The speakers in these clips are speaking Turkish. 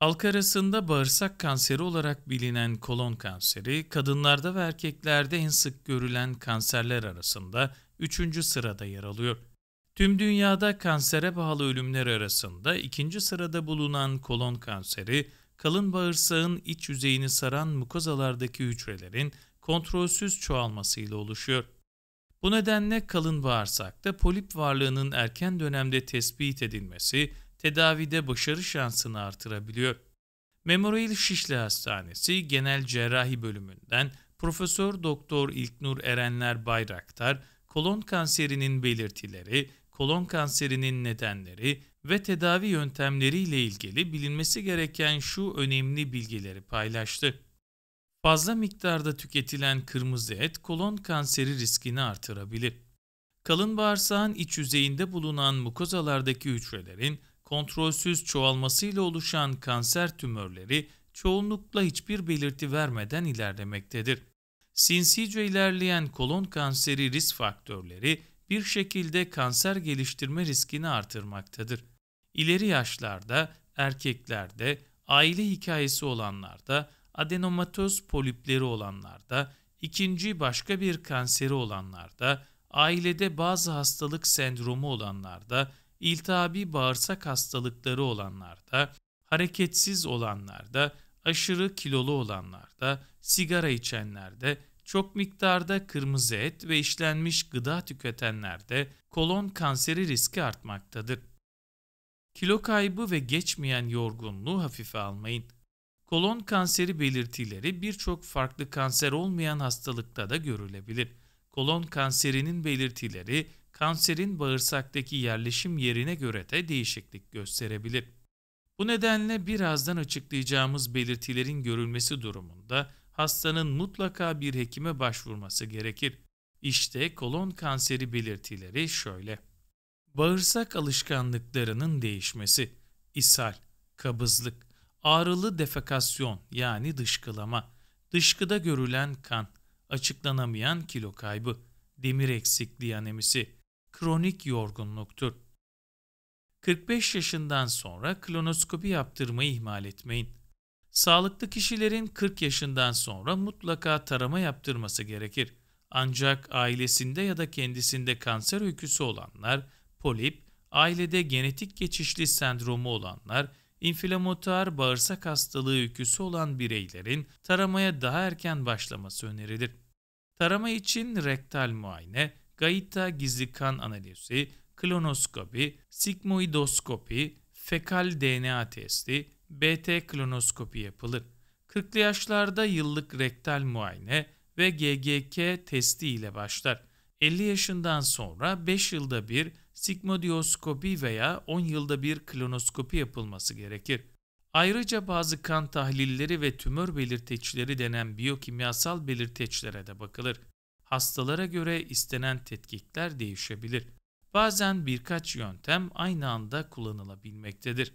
Halk arasında bağırsak kanseri olarak bilinen kolon kanseri, kadınlarda ve erkeklerde en sık görülen kanserler arasında 3. sırada yer alıyor. Tüm dünyada kansere bağlı ölümler arasında 2. sırada bulunan kolon kanseri, kalın bağırsağın iç yüzeyini saran mukozalardaki hücrelerin kontrolsüz çoğalmasıyla oluşuyor. Bu nedenle kalın bağırsakta polip varlığının erken dönemde tespit edilmesi tedavide başarı şansını artırabiliyor. Memorial Şişli Hastanesi Genel Cerrahi Bölümünden Profesör Doktor İlknur Erenler Bayraktar, kolon kanserinin belirtileri, kolon kanserinin nedenleri ve tedavi yöntemleriyle ilgili bilinmesi gereken şu önemli bilgileri paylaştı. Fazla miktarda tüketilen kırmızı et kolon kanseri riskini artırabilir. Kalın bağırsağın iç yüzeyinde bulunan mukozalardaki hücrelerin kontrolsüz çoğalmasıyla oluşan kanser tümörleri çoğunlukla hiçbir belirti vermeden ilerlemektedir. Sinsice ilerleyen kolon kanseri risk faktörleri bir şekilde kanser geliştirme riskini artırmaktadır. İleri yaşlarda, erkeklerde, aile hikayesi olanlarda, adenomatoz polipleri olanlarda, ikinci başka bir kanseri olanlarda, ailede bazı hastalık sendromu olanlarda iltihabi bağırsak hastalıkları olanlarda, hareketsiz olanlarda, aşırı kilolu olanlarda, sigara içenlerde, çok miktarda kırmızı et ve işlenmiş gıda tüketenlerde kolon kanseri riski artmaktadır. Kilo kaybı ve geçmeyen yorgunluğu hafife almayın. Kolon kanseri belirtileri birçok farklı kanser olmayan hastalıkta da görülebilir. Kolon kanserinin belirtileri kanserin bağırsaktaki yerleşim yerine göre de değişiklik gösterebilir. Bu nedenle birazdan açıklayacağımız belirtilerin görülmesi durumunda hastanın mutlaka bir hekime başvurması gerekir. İşte kolon kanseri belirtileri şöyle. Bağırsak alışkanlıklarının değişmesi, ishal, kabızlık, ağrılı defekasyon yani dışkılama, dışkıda görülen kan, açıklanamayan kilo kaybı, demir eksikliği anemisi, kronik yorgunluktur. 45 yaşından sonra klonoskopi yaptırmayı ihmal etmeyin. Sağlıklı kişilerin 40 yaşından sonra mutlaka tarama yaptırması gerekir. Ancak ailesinde ya da kendisinde kanser öyküsü olanlar, polip, ailede genetik geçişli sendromu olanlar, inflamatuar bağırsak hastalığı öyküsü olan bireylerin taramaya daha erken başlaması önerilir. Tarama için rektal muayene, Gaita gizli kan analizi, klonoskopi, sigmoidoskopi, fekal DNA testi, BT klonoskopi yapılır. 40'lı yaşlarda yıllık rektal muayene ve GGK testi ile başlar. 50 yaşından sonra 5 yılda bir sigmodioskopi veya 10 yılda bir klonoskopi yapılması gerekir. Ayrıca bazı kan tahlilleri ve tümör belirteçleri denen biyokimyasal belirteçlere de bakılır hastalara göre istenen tetkikler değişebilir. Bazen birkaç yöntem aynı anda kullanılabilmektedir.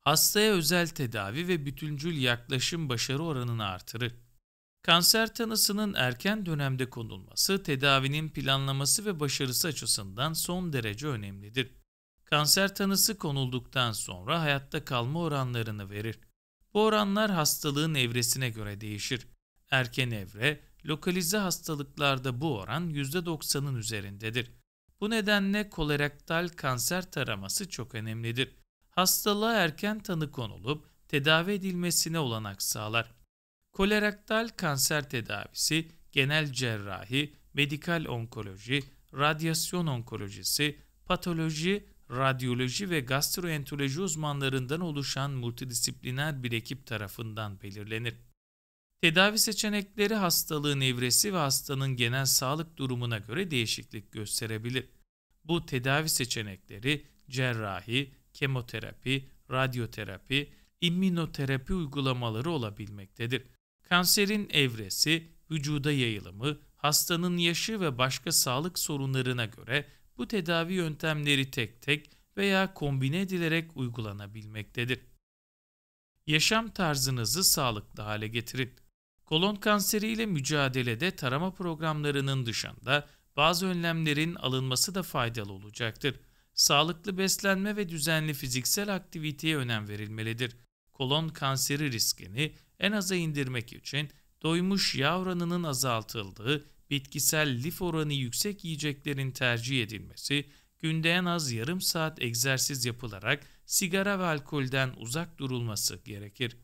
Hastaya özel tedavi ve bütüncül yaklaşım başarı oranını artırır. Kanser tanısının erken dönemde konulması, tedavinin planlaması ve başarısı açısından son derece önemlidir. Kanser tanısı konulduktan sonra hayatta kalma oranlarını verir. Bu oranlar hastalığın evresine göre değişir. Erken evre, Lokalize hastalıklarda bu oran %90'ın üzerindedir. Bu nedenle kolorektal kanser taraması çok önemlidir. Hastalığa erken tanı konulup tedavi edilmesine olanak sağlar. Kolorektal kanser tedavisi genel cerrahi, medikal onkoloji, radyasyon onkolojisi, patoloji, radyoloji ve gastroenteroloji uzmanlarından oluşan multidisipliner bir ekip tarafından belirlenir. Tedavi seçenekleri hastalığın evresi ve hastanın genel sağlık durumuna göre değişiklik gösterebilir. Bu tedavi seçenekleri cerrahi, kemoterapi, radyoterapi, immünoterapi uygulamaları olabilmektedir. Kanserin evresi, vücuda yayılımı, hastanın yaşı ve başka sağlık sorunlarına göre bu tedavi yöntemleri tek tek veya kombine edilerek uygulanabilmektedir. Yaşam tarzınızı sağlıklı hale getirin. Kolon kanseriyle mücadelede tarama programlarının dışında bazı önlemlerin alınması da faydalı olacaktır. Sağlıklı beslenme ve düzenli fiziksel aktiviteye önem verilmelidir. Kolon kanseri riskini en aza indirmek için doymuş yağ oranının azaltıldığı bitkisel lif oranı yüksek yiyeceklerin tercih edilmesi, günde en az yarım saat egzersiz yapılarak sigara ve alkolden uzak durulması gerekir.